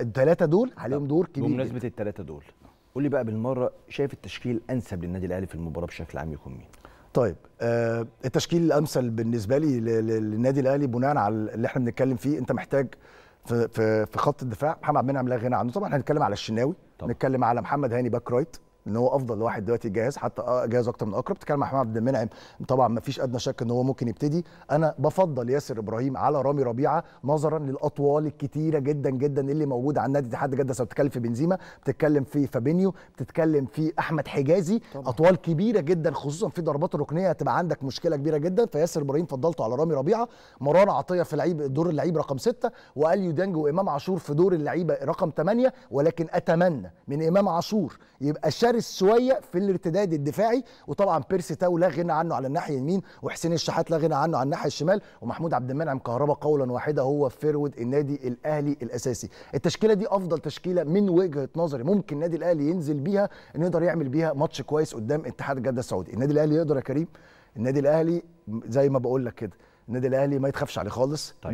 الثلاثه دول عليهم دور كبير بمناسبه الثلاثه دول قول لي بقى بالمره شايف التشكيل الانسب للنادي الاهلي في المباراه بشكل عام يكون مين طيب آه التشكيل الامثل بالنسبه لي للنادي الاهلي بناء على اللي احنا بنتكلم فيه انت محتاج في في, في خط الدفاع محمد عبد المنعم لا غنى عنه طبعا هنتكلم على الشناوي طبعا. نتكلم على محمد هاني باك رايت ان هو افضل واحد دلوقتي جاهز حتى آه، جاهز اكتر من اقرب بتتكلم مع حمام عبد المنعم طبعا ما فيش ادنى شك ان هو ممكن يبتدي انا بفضل ياسر ابراهيم على رامي ربيعه نظرا للاطوال الكتيره جدا جدا اللي موجوده على نادي الاتحاد جده سواء بتتكلم في بنزيما بتتكلم في فابينيو بتتكلم في احمد حجازي طبعا. اطوال كبيره جدا خصوصا في ضربات الركنيه هتبقى عندك مشكله كبيره جدا فياسر ابراهيم فضلته على رامي ربيعه مروان عطيه في لعيب دور اللعيب رقم 6 واليو دانج وامام عاشور في دور اللعيبه رقم 8 ولكن اتمنى من امام عاشور يبقى حارس شويه في الارتداد الدفاعي وطبعا بيرسي تاو لا غنى عنه على الناحيه اليمين وحسين الشحات لا غنى عنه على الناحيه الشمال ومحمود عبد المنعم كهربا قولا واحدا هو فيرود النادي الاهلي الاساسي التشكيله دي افضل تشكيله من وجهه نظري ممكن النادي الاهلي ينزل بيها انه يقدر يعمل بيها ماتش كويس قدام اتحاد جده السعودي النادي الاهلي يقدر يا كريم النادي الاهلي زي ما بقول لك كده النادي الاهلي ما يتخافش عليه خالص طيب.